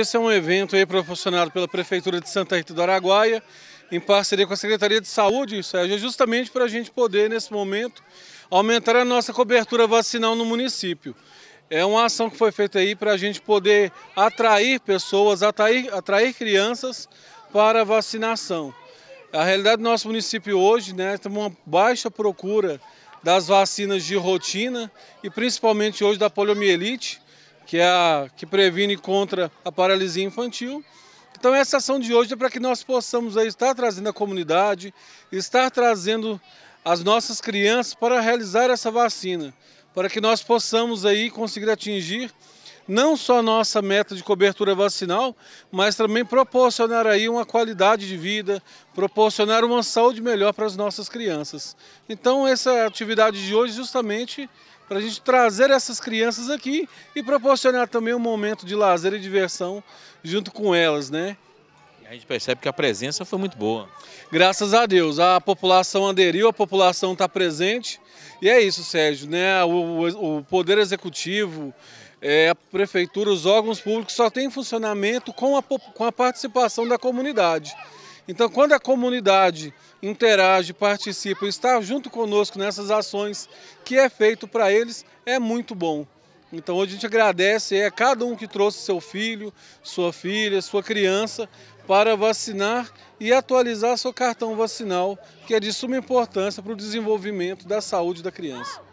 Esse é um evento proporcionado pela Prefeitura de Santa Rita do Araguaia, em parceria com a Secretaria de Saúde, é justamente para a gente poder, nesse momento, aumentar a nossa cobertura vacinal no município. É uma ação que foi feita aí para a gente poder atrair pessoas, atrair, atrair crianças para a vacinação. A realidade do nosso município hoje, né, tem uma baixa procura das vacinas de rotina e principalmente hoje da poliomielite, que, é a, que previne contra a paralisia infantil. Então essa ação de hoje é para que nós possamos aí, estar trazendo a comunidade, estar trazendo as nossas crianças para realizar essa vacina, para que nós possamos aí conseguir atingir não só nossa meta de cobertura vacinal, mas também proporcionar aí uma qualidade de vida, proporcionar uma saúde melhor para as nossas crianças. Então essa atividade de hoje justamente para a gente trazer essas crianças aqui e proporcionar também um momento de lazer e diversão junto com elas, né? A gente percebe que a presença foi muito boa. Graças a Deus, a população aderiu, a população está presente. E é isso, Sérgio, né? O, o Poder Executivo, é, a Prefeitura, os órgãos públicos só têm funcionamento com a, com a participação da comunidade. Então, quando a comunidade interage, participa, está junto conosco nessas ações que é feito para eles, é muito bom. Então, hoje a gente agradece a é, cada um que trouxe seu filho, sua filha, sua criança para vacinar e atualizar seu cartão vacinal, que é de suma importância para o desenvolvimento da saúde da criança.